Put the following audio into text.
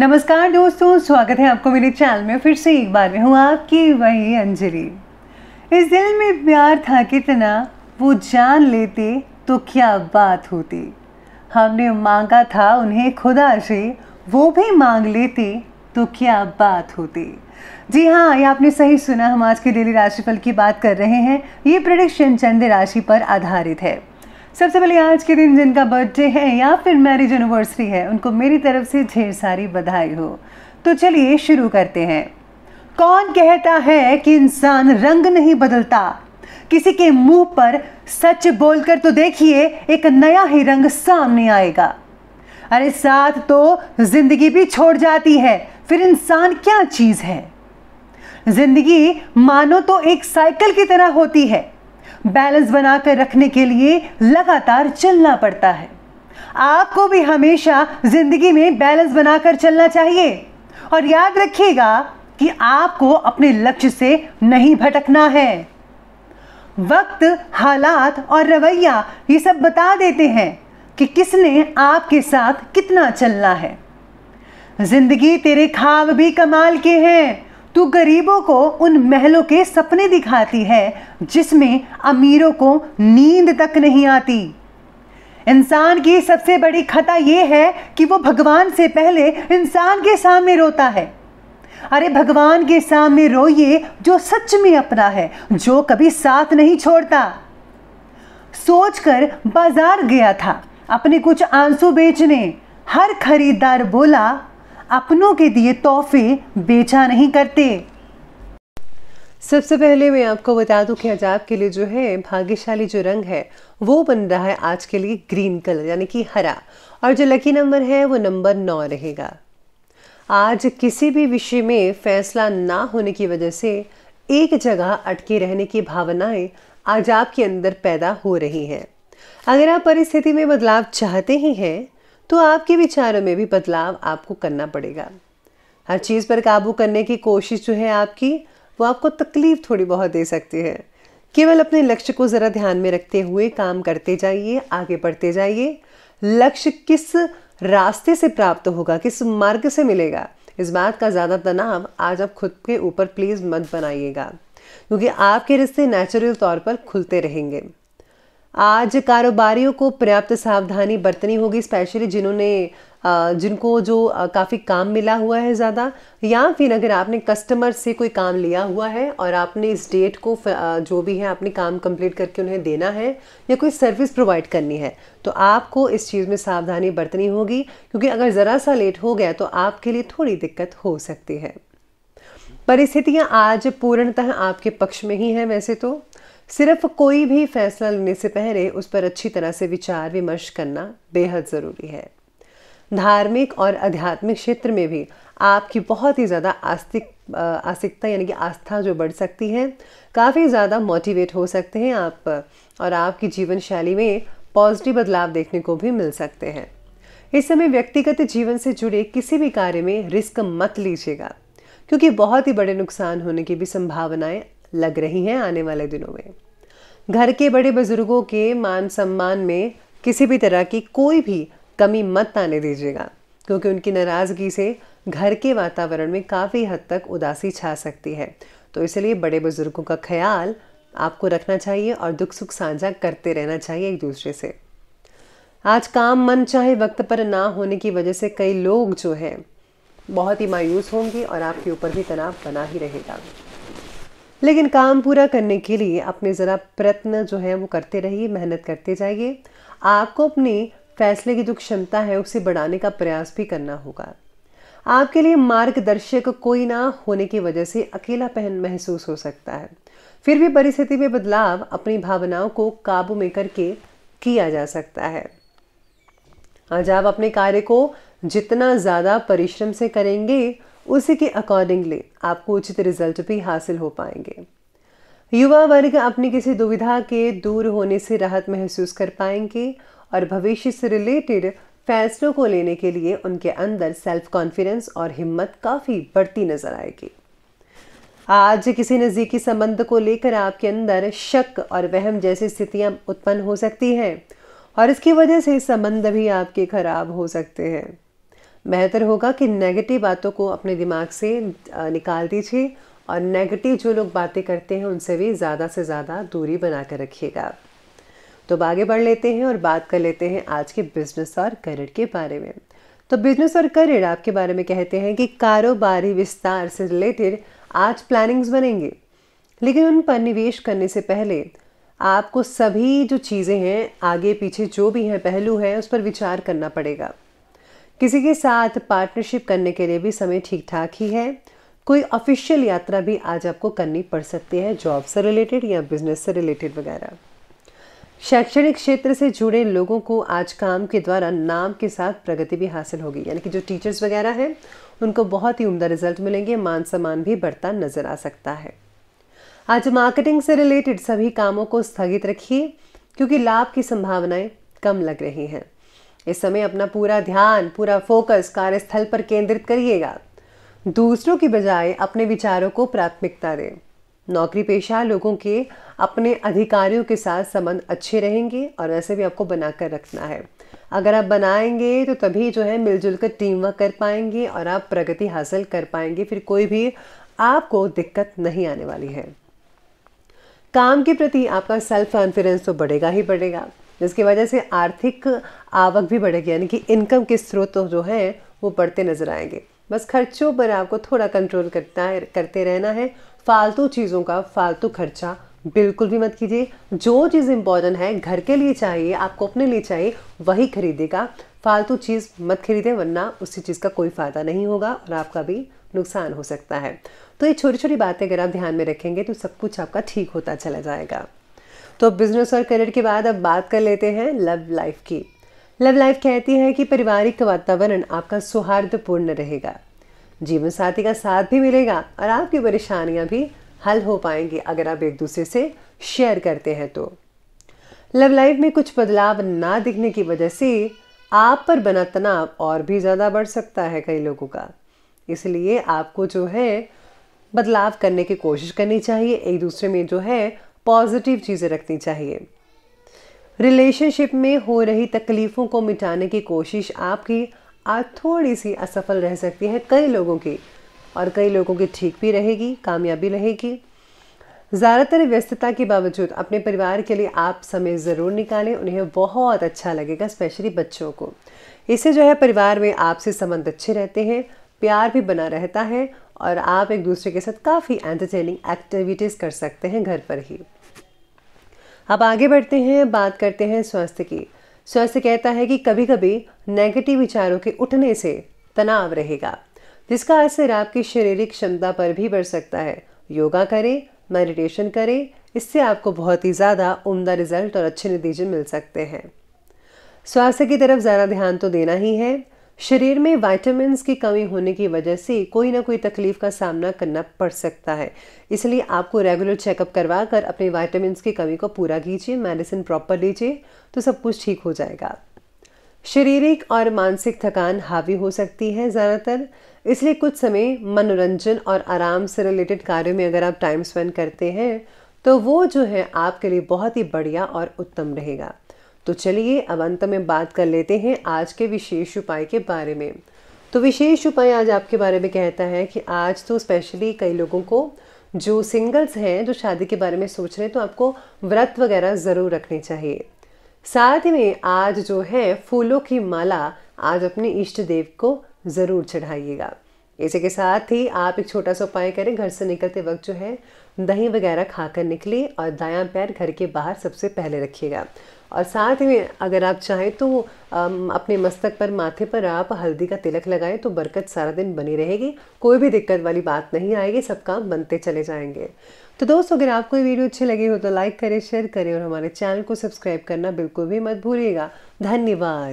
नमस्कार दोस्तों स्वागत है आपको मेरे चैनल में फिर से एक बार में हूँ आपकी वही अंजलि इस दिल में प्यार था कितना वो जान लेते तो क्या बात होती हमने मांगा था उन्हें खुदा से वो भी मांग लेते तो क्या बात होती जी हाँ ये आपने सही सुना हम आज के डेली राशिफल की बात कर रहे हैं ये प्रडिक्शन चंद्र राशि पर आधारित है सबसे पहले आज के दिन जिनका बर्थडे है या फिर मैरिज एनिवर्सरी है उनको मेरी तरफ से ढेर सारी बधाई हो तो चलिए शुरू करते हैं कौन कहता है कि इंसान रंग नहीं बदलता किसी के मुंह पर सच बोलकर तो देखिए एक नया ही रंग सामने आएगा अरे साथ तो जिंदगी भी छोड़ जाती है फिर इंसान क्या चीज़ है जिंदगी मानो तो एक साइकिल की तरह होती है बैलेंस बनाकर रखने के लिए लगातार चलना पड़ता है आपको भी हमेशा जिंदगी में बैलेंस बनाकर चलना चाहिए और याद रखिएगा कि आपको अपने लक्ष्य से नहीं भटकना है वक्त हालात और रवैया ये सब बता देते हैं कि किसने आपके साथ कितना चलना है जिंदगी तेरे खाब भी कमाल के हैं तू गरीबों को उन महलों के सपने दिखाती है जिसमें अमीरों को नींद तक नहीं आती इंसान की सबसे बड़ी खता यह है कि वो भगवान से पहले इंसान के सामने रोता है अरे भगवान के सामने रोइए जो सच में अपना है जो कभी साथ नहीं छोड़ता सोचकर बाजार गया था अपने कुछ आंसू बेचने हर खरीदार बोला अपनों के दिए तोहफे बेचा नहीं करते सबसे पहले मैं आपको बता दूं कि अजाब के लिए जो है भाग्यशाली जो रंग है वो बन रहा है आज के लिए ग्रीन कलर यानी कि हरा और जो लकी नंबर है वो नंबर नौ रहेगा आज किसी भी विषय में फैसला ना होने की वजह से एक जगह अटके रहने की भावनाएं आज आपके अंदर पैदा हो रही हैं अगर आप परिस्थिति में बदलाव चाहते ही हैं तो आपके विचारों में भी बदलाव आपको करना पड़ेगा हर चीज़ पर काबू करने की कोशिश जो है आपकी वो आपको तकलीफ थोड़ी बहुत दे सकती है केवल अपने लक्ष्य को ज़रा ध्यान में रखते हुए काम करते जाइए आगे बढ़ते जाइए लक्ष्य किस रास्ते से प्राप्त होगा किस मार्ग से मिलेगा इस बात का ज़्यादा तनाव आज आप खुद के ऊपर प्लीज़ मत बनाइएगा क्योंकि आपके रिश्ते नेचुरल तौर पर खुलते रहेंगे आज कारोबारियों को पर्याप्त सावधानी बरतनी होगी स्पेशली जिन्होंने जिनको जो काफ़ी काम मिला हुआ है ज़्यादा या फिर अगर आपने कस्टमर से कोई काम लिया हुआ है और आपने इस डेट को जो भी है आपने काम कंप्लीट करके उन्हें देना है या कोई सर्विस प्रोवाइड करनी है तो आपको इस चीज़ में सावधानी बरतनी होगी क्योंकि अगर ज़रा सा लेट हो गया तो आपके लिए थोड़ी दिक्कत हो सकती है परिस्थितियाँ आज पूर्णतः आपके पक्ष में ही हैं वैसे तो सिर्फ कोई भी फैसला लेने से पहले उस पर अच्छी तरह से विचार विमर्श करना बेहद ज़रूरी है धार्मिक और आध्यात्मिक क्षेत्र में भी आपकी बहुत ही ज़्यादा आस्तिक आस्तिकता यानी कि आस्था जो बढ़ सकती है काफ़ी ज़्यादा मोटिवेट हो सकते हैं आप और आपकी जीवन शैली में पॉजिटिव बदलाव देखने को भी मिल सकते हैं इस समय व्यक्तिगत जीवन से जुड़े किसी भी कार्य में रिस्क मत लीजिएगा क्योंकि बहुत ही बड़े नुकसान होने की भी संभावनाएं लग रही हैं आने वाले दिनों में घर के बड़े बुजुर्गों के मान सम्मान में किसी भी तरह की कोई भी कमी मत आने दीजिएगा क्योंकि उनकी नाराज़गी से घर के वातावरण में काफ़ी हद तक उदासी छा सकती है तो इसलिए बड़े बुजुर्गों का ख्याल आपको रखना चाहिए और दुख सुख साझा करते रहना चाहिए एक दूसरे से आज काम मन चाहे वक्त पर ना होने की वजह से कई लोग जो हैं बहुत ही मायूस होंगे और आपके ऊपर भी तनाव बना ही रहेगा लेकिन काम पूरा करने के लिए अपने ज़रा प्रयत्न जो है वो करते रहिए मेहनत करते जाइए आपको अपने फैसले की जो क्षमता है उसे बढ़ाने का प्रयास भी करना होगा आपके लिए मार्गदर्शक कोई ना होने की वजह से अकेला पहन महसूस हो सकता है फिर भी परिस्थिति में बदलाव अपनी भावनाओं को काबू में करके किया जा सकता है आज आप अपने कार्य को जितना ज़्यादा परिश्रम से करेंगे उसी के अकॉर्डिंगली आपको उचित रिजल्ट भी हासिल हो पाएंगे युवा वर्ग अपनी किसी दुविधा के दूर होने से राहत महसूस कर पाएंगे और भविष्य से रिलेटेड फैसलों को लेने के लिए उनके अंदर सेल्फ कॉन्फिडेंस और हिम्मत काफ़ी बढ़ती नजर आएगी आज किसी नज़दीकी संबंध को लेकर आपके अंदर शक और वहम जैसी स्थितियां उत्पन्न हो सकती हैं और इसकी वजह से संबंध भी आपके खराब हो सकते हैं बेहतर होगा कि नेगेटिव बातों को अपने दिमाग से निकाल दीजिए और नेगेटिव जो लोग बातें करते हैं उनसे भी ज़्यादा से ज़्यादा दूरी बना कर रखिएगा तो अब आगे बढ़ लेते हैं और बात कर लेते हैं आज के बिजनेस और करियर के बारे में तो बिजनेस और करियर आपके बारे में कहते हैं कि कारोबारी विस्तार से रिलेटेड आज प्लानिंग्स बनेंगे लेकिन उन पर निवेश करने से पहले आपको सभी जो चीज़ें हैं आगे पीछे जो भी हैं पहलू हैं उस पर विचार करना पड़ेगा किसी के साथ पार्टनरशिप करने के लिए भी समय ठीक ठाक ही है कोई ऑफिशियल यात्रा भी आज आपको करनी पड़ सकती है जॉब से रिलेटेड या बिजनेस से रिलेटेड वगैरह शैक्षणिक क्षेत्र से जुड़े लोगों को आज काम के द्वारा नाम के साथ प्रगति भी हासिल होगी यानी कि जो टीचर्स वगैरह हैं उनको बहुत ही उमदा रिजल्ट मिलेंगे मान सम्मान भी बढ़ता नजर आ सकता है आज मार्केटिंग से रिलेटेड सभी कामों को स्थगित रखिए क्योंकि लाभ की संभावनाएं कम लग रही हैं इस समय अपना पूरा ध्यान पूरा फोकस कार्यस्थल पर केंद्रित करिएगा दूसरों की बजाय अपने विचारों को प्राथमिकता दें नौकरी पेशा लोगों के अपने अधिकारियों के साथ संबंध अच्छे रहेंगे और वैसे भी आपको बनाकर रखना है अगर आप बनाएंगे तो तभी जो है मिलजुल कर टीम वर्क कर पाएंगे और आप प्रगति हासिल कर पाएंगे फिर कोई भी आपको दिक्कत नहीं आने वाली है काम के प्रति आपका सेल्फ कॉन्फिडेंस तो बढ़ेगा ही बढ़ेगा जिसकी वजह से आर्थिक आवक भी बढ़ेगी यानी कि इनकम के स्रोत तो जो हैं वो बढ़ते नजर आएंगे बस खर्चों पर आपको थोड़ा कंट्रोल करता है करते रहना है फालतू चीज़ों का फालतू खर्चा बिल्कुल भी मत कीजिए जो चीज़ इम्पॉर्टेंट है घर के लिए चाहिए आपको अपने लिए चाहिए वही खरीदेगा फालतू चीज़ मत खरीदें वरना उसी चीज़ का कोई फ़ायदा नहीं होगा और आपका भी नुकसान हो सकता है तो ये छोटी छोटी बातें अगर आप ध्यान में रखेंगे तो सब कुछ आपका ठीक होता चला जाएगा तो बिजनेस और करियर के बाद अब बात कर लेते हैं लव लाइफ की लव लाइफ कहती है कि पारिवारिक वातावरण आपका सौहार्दपूर्ण रहेगा जीवन साथी का साथ भी मिलेगा और आपकी परेशानियां भी हल हो पाएंगी अगर आप एक दूसरे से शेयर करते हैं तो लव लाइफ में कुछ बदलाव ना दिखने की वजह से आप पर बना तनाव और भी ज़्यादा बढ़ सकता है कई लोगों का इसलिए आपको जो है बदलाव करने की कोशिश करनी चाहिए एक दूसरे में जो है पॉजिटिव चीज़ें रखनी चाहिए रिलेशनशिप में हो रही तकलीफ़ों को मिटाने की कोशिश आपकी आज थोड़ी सी असफल रह सकती है कई लोगों की और कई लोगों की ठीक भी रहेगी कामयाबी रहेगी ज़्यादातर व्यस्तता के बावजूद अपने परिवार के लिए आप समय ज़रूर निकालें उन्हें बहुत अच्छा लगेगा स्पेशली बच्चों को इससे जो है परिवार में आपसे संबंध अच्छे रहते हैं प्यार भी बना रहता है और आप एक दूसरे के साथ काफ़ी एंटरटेनिंग एक्टिविटीज़ कर सकते हैं घर पर ही अब आगे बढ़ते हैं बात करते हैं स्वास्थ्य की स्वास्थ्य कहता है कि कभी कभी नेगेटिव विचारों के उठने से तनाव रहेगा जिसका असर आपकी शारीरिक क्षमता पर भी बढ़ सकता है योगा करें मेडिटेशन करें इससे आपको बहुत ही ज़्यादा उम्दा रिजल्ट और अच्छे नतीजे मिल सकते हैं स्वास्थ्य की तरफ ज़्यादा ध्यान तो देना ही है शरीर में वाइटामिन की कमी होने की वजह से कोई ना कोई तकलीफ का सामना करना पड़ सकता है इसलिए आपको रेगुलर चेकअप करवा कर अपने वाइटामिन की कमी को पूरा कीजिए मेडिसिन प्रॉपर लीजिए तो सब कुछ ठीक हो जाएगा शारीरिक और मानसिक थकान हावी हो सकती है ज़्यादातर इसलिए कुछ समय मनोरंजन और आराम से रिलेटेड कार्यों में अगर आप टाइम स्पेंड करते हैं तो वो जो है आपके लिए बहुत ही बढ़िया और उत्तम रहेगा तो चलिए अब अंत में बात कर लेते हैं आज के विशेष उपाय के बारे में तो विशेष उपाय आज आपके बारे में कहता है कि आज तो स्पेशली कई लोगों को जो सिंगल्स हैं जो शादी के बारे में सोच रहे हैं तो आपको व्रत वगैरह ज़रूर रखने चाहिए साथ में आज जो है फूलों की माला आज अपने इष्ट देव को ज़रूर चढ़ाइएगा इसी के साथ ही आप एक छोटा सा उपाय करें घर से निकलते वक्त जो है दही वगैरह खाकर निकले और दायां पैर घर के बाहर सबसे पहले रखिएगा और साथ ही अगर आप चाहें तो अपने मस्तक पर माथे पर आप हल्दी का तिलक लगाएं तो बरकत सारा दिन बनी रहेगी कोई भी दिक्कत वाली बात नहीं आएगी सब काम बनते चले जाएंगे तो दोस्तों अगर आपको ये वीडियो अच्छी लगी हो तो लाइक करें शेयर करें और हमारे चैनल को सब्सक्राइब करना बिल्कुल भी मत भूलिएगा धन्यवाद